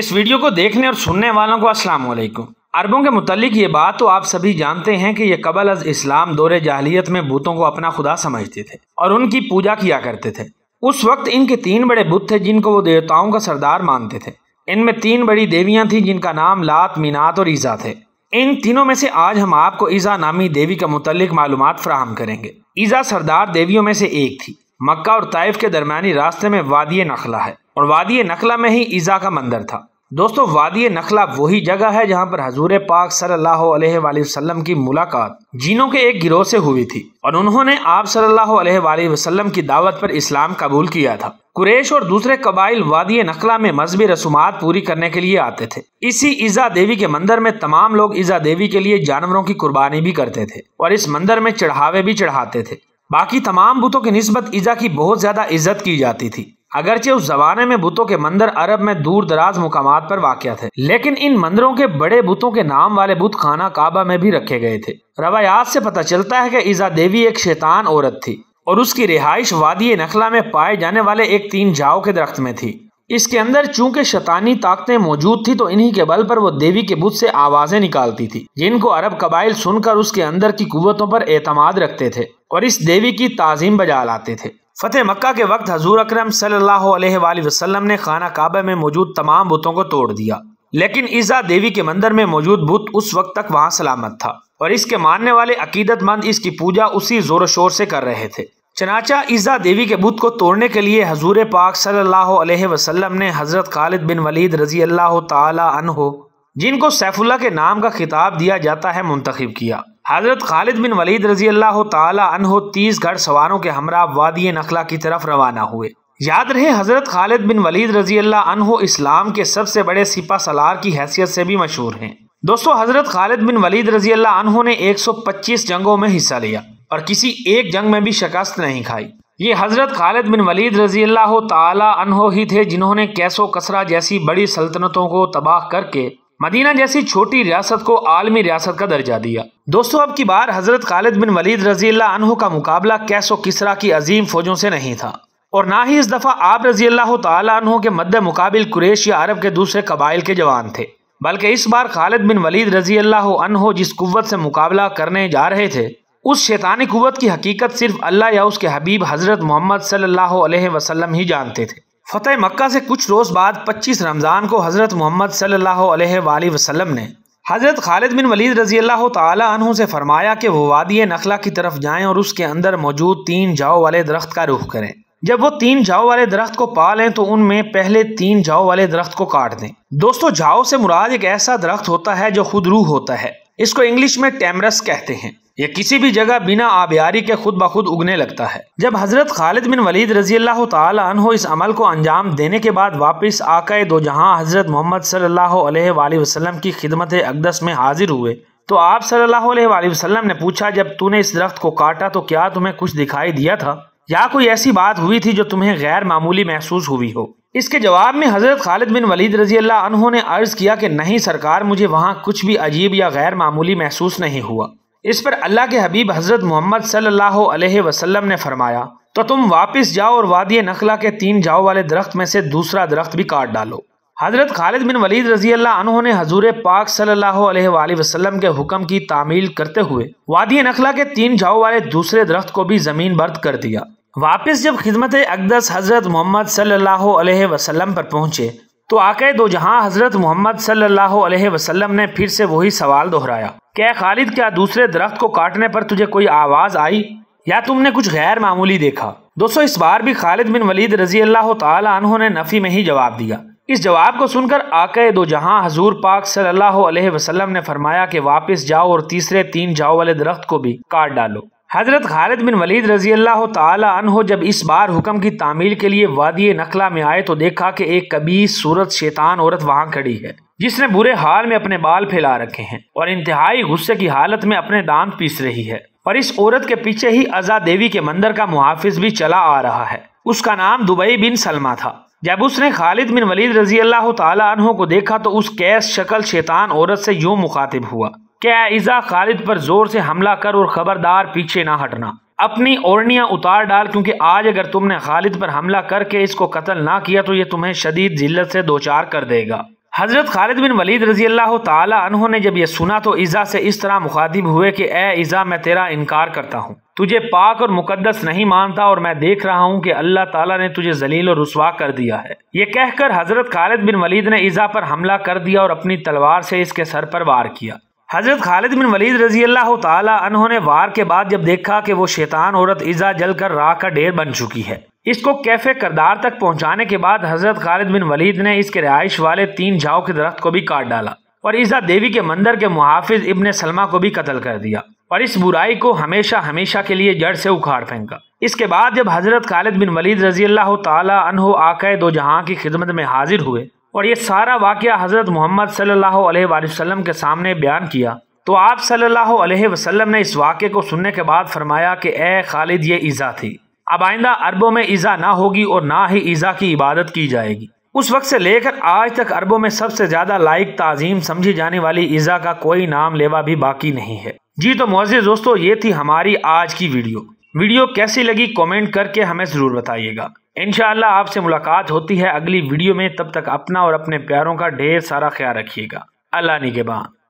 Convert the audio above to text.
इस वीडियो को देखने और सुनने वालों को अस्सलाम वालेकुम अरबों के मुतलिक ये बात तो आप सभी जानते हैं कि ये कबल अज इस्लाम दौरे जाहलीत में बुतों को अपना खुदा समझते थे और उनकी पूजा किया करते थे उस वक्त इनके तीन बड़े बुत थे जिनको वो देवताओं का सरदार मानते थे इनमें तीन बड़ी देवियां थीं जिनका नाम लात मीनात और ईज़ा थे इन तीनों में से आज हम आपको ईज़ा नामी देवी का मतलब मालूम फ्राहम करेंगे ईज़ा सरदार देवियों में से एक थी मक्का और ताइफ के दरमियानी रास्ते में वादी नखला है और वादी नखला में ही ईज़ा का मंदिर था दोस्तों वादी नखला वही जगह है जहां पर हजूर पाक सल्लल्लाहु अलैहि वसल्लम की मुलाकात जीनों के एक गिरोह से हुई थी और उन्होंने आप सल्लल्लाहु अलैहि वसल्लम की दावत पर इस्लाम कबूल किया था कुरेश और दूसरे कबाइल वादी नखला में मजहबी रसूमात पूरी करने के लिए आते थे इसी ईजा देवी के मंदिर में तमाम लोग ईजा देवी के लिए जानवरों की कुर्बानी भी करते थे और इस मंदिर में चढ़ावे भी चढ़ाते थे बाकी तमाम बुतों की नस्बत ईजा की बहुत ज्यादा इज्जत की जाती थी अगरचे उस जमाने में बुतों के मंदिर अरब में दूर दराज मुकाम पर वाक़ थे लेकिन इन मंदिरों के बड़े बुतों के नाम वाले बुत खाना काबा में भी रखे गए थे रवायात से पता चलता है कि ईजा देवी एक शैतान औरत थी और उसकी रिहाइश वादी नखला में पाए जाने वाले एक तीन जाओ के दरख्त में थी इसके अंदर चूंकि शैतानी ताकतें मौजूद थी तो इन्हीं के बल पर वो देवी के बुत से आवाजें निकालती थी जिनको अरब कबाइल सुनकर उसके अंदर की कुतों पर एतमाद रखते थे और इस देवी की ताजीम बजा लाते थे फ़तेह मक्का के वक्त हजूर अक्रम सल्लल्लाहु ने खाना काबे में मौजूद तमाम बुतों को तोड़ दिया लेकिन ईजा देवी के मंदिर में मौजूद बुत उस वक्त तक वहाँ सलामत था और इसके मानने वाले अकीदतमंद इसकी पूजा उसी जोर शोर से कर रहे थे चनाचा ईजा देवी के बुत को तोड़ने के लिए हजूर पाक सल्लल्लाहु वसलम ने हज़रत खालिद बिन वलीद रजी अल्लाह हो जिनको सैफुल्ला के नाम का खिताब दिया जाता है मुंतखब किया हज़रत खालिद बिन वलीद रजी अल्लाह तहो तीस घड़ सवारों के हमरा वादी नखला की तरफ रवाना हुए याद रहे हज़रत खालिद बिन वलीद रजी अल्लाह इस्लाम के सबसे बड़े सिपा सलार की हैसियत से भी मशहूर हैं दोस्तों हज़रत खालिद बिन वलीद रजी अल्लाह ने 125 जंगों में हिस्सा लिया और किसी एक जंग में भी शिकस्त नहीं खाई ये हज़रत खालिद बिन वलीद रजी अल्लाह तहो ही थे जिन्होंने कैसो कसरा जैसी बड़ी सल्तनतों को तबाह करके मदीना जैसी छोटी रियासत को आलमी रियासत का दर्जा दिया दोस्तों अब की बार हजरत खालिद बिन वलीद रजी का मुकाबला कैसो किसरा की अजीम फौजों से नहीं था और ना ही इस दफ़ा आप रजी अल्लाह तहों के मद्द मुकाबिल कुरेश या अरब के दूसरे कबाइल के जवान थे बल्कि इस बार खालिद बिन वलीद रजी अल्लाह अनहो जिस कुत से मुकाबला करने जा रहे थे उस शैतानी कुत की हकीकत सिर्फ अल्लाह या उसके हबीब हज़रत मोहम्मद सल्लाम ही जानते थे फ़तेह मक्का से कुछ रोज़ बाद 25 रमज़ान को हज़रत मोहम्मद सल्लल्लाहु वसल्लम ने हज़रत खालिद बिन वलीद रजी अल्लाह तहु से फ़रमाया कि वो वादिय नखला की तरफ जाए और उसके अंदर मौजूद तीन जाओ वाले दरख्त का रुख करें जब वो तीन जाओ वाले दरख्त को पा लें तो उनमें पहले तीन जाओ वाले दरख्त को काट दें दोस्तों जाओ से मुराद एक ऐसा दरख्त होता है जो खुद रूह होता है इसको इंग्लिश में टैमरस कहते हैं ये किसी भी जगह बिना आबियारी के खुद ब खुद उगने लगता है जब हजरत खालिद बिन वलीद रजी अल्लाह तहो इस अमल को अंजाम देने के बाद वापस आकए दो जहां हजरत मोहम्मद सल्लल्लाहु वसलम की खिदमत अकदस में हाजिर हुए तो आप सल्ला वसलम ने पूछा जब तूने इस दरख्त को काटा तो क्या तुम्हें कुछ दिखाई दिया था या कोई ऐसी बात हुई थी जो तुम्हें गैर मामूली महसूस हुई हो इसके जवाब में हज़रत खालिद बिन वलीद रजी अल्लाह ने अर्ज़ किया कि नहीं सरकार मुझे वहाँ कुछ भी अजीब या गैर मामूली महसूस नहीं हुआ इस पर अल्लाह के हबीब हज़रत मोहम्मद सल्लल्लाहु अलैहि ने फरमाया तो तुम वापस जाओ और वादिय नखला के तीन जाओ वाले दरख्त में से दूसरा दरख्त भी काट डालो हज़रत खालिद बिन वलीद रजी अल्लाह ने हजूर पाक सल्लल्लाहु के हुक्म की तामील करते हुए वादिय नखला के तीन जाओ वाले दूसरे दरख्त को भी ज़मीन बर्द कर दिया वापस जब खिदमत अकदस हज़रत मोहम्मद सल अलैहि पर पहुँचे तो आके दो जहाँ हज़रत मोहम्मद सल्लल्लाहु अलैहि तो ने फिर से वही सवाल दोहराया क्या खालिद क्या दूसरे दरख्त को काटने पर तुझे कोई आवाज़ आई या तुमने कुछ गैर मामूली देखा दोस्तों इस बार भी खालिद बिन वलीद रजी अल्लाह तहों ने नफ़ी में ही जवाब दिया इस जवाब को सुनकर आके दो जहाँ हजूर पाक सल्लल्लाहु अलैहि ने फरमाया कि वापस जाओ और तीसरे तीन जाओ वाले दरख्त को भी काट डालो हज़रत खालिद बिन वलीद रजी अल्लाह तहो जब इस बार हुक्म की तामील के लिए वादी नखला में आए तो देखा कि एक कबीस सूरत शैतान औरत वहाँ खड़ी है जिसने बुरे हाल में अपने बाल फैला रखे हैं और इंतहाई गुस्से की हालत में अपने दांत पीस रही है और इस औरत के पीछे ही अजा देवी के मंदिर का मुहाफिज भी चला आ रहा है उसका नाम दुबई बिन सलमा था जब उसने खालिद बिन वलीद रजी अल्लाह तहों को देखा तो उस कैस शक्ल शैतान औरत से यूं मुखातिब हुआ क्या ईज़ा खालिद पर ज़ोर से हमला कर और ख़बरदार पीछे ना हटना अपनी ओरनियाँ उतार डाल क्योंकि आज अगर तुमने खालिद पर हमला करके इसको कत्ल ना किया तो ये तुम्हें शदीद जिल्लत से दो चार कर देगा हज़रत खालिद बिन वलीद रजी अल्लाह तहों ने जब यह सुना तो ईज़ा से इस तरह मुखातिब हुए कि ए ईज़ा मैं तेरा इनकार करता हूँ तुझे पाक और मुकद्दस नहीं मानता और मैं देख रहा हूँ कि अल्लाह ताला ने तुझे जलील और रसवा कर दिया है ये कहकर हज़रत खालिद बिन वलीद ने ईज़ा पर हमला कर दिया और अपनी तलवार से इसके सर पर वार किया हज़रत खालिद बिन वलीद रजी अल्लाह तहों ने वार के बाद जब देखा कि वो शैतान औरत ईज़ा जल कर राह का ढेर बन चुकी है इसको कैफे करदार तक पहुँचाने के बाद हज़रत खालिद बिन वलीद ने इसके रिहाइश वाले तीन झाव के दरख्त को भी काट डाला और ईज़ा देवी के मंदिर के मुहाफिज इबन सलमा को भी कत्ल कर दिया और इस बुराई को हमेशा हमेशा के लिए जड़ से उखाड़ फेंका इसके बाद जब हज़रत खालिद बिन वलीद रजी अल्लाह तहों आकए दो जहाँ की खिदमत में हाजिर हुए और ये सारा वाक़ हज़रत मोहम्मद सल्लल्लाहु अलैहि वसल्लम के सामने बयान किया तो आप सल्लल्लाहु अलैहि वसल्लम ने इस वाक़े को सुनने के बाद फरमाया कि ए खालिद ये ईज़ा थी अब आइंदा अरबों में ईज़ा ना होगी और ना ही ईज़ा की इबादत की जाएगी उस वक्त से लेकर आज तक अरबों में सबसे ज़्यादा लाइक ताज़ीम समझी जाने वाली ईज़ा का कोई नाम लेवा भी बाकी नहीं है जी तो मोज़ दोस्तों ये थी हमारी आज की वीडियो वीडियो कैसी लगी कमेंट करके हमें ज़रूर बताइएगा इन आपसे मुलाकात होती है अगली वीडियो में तब तक अपना और अपने प्यारों का ढेर सारा ख्याल रखिएगा अल्लाह निगेबान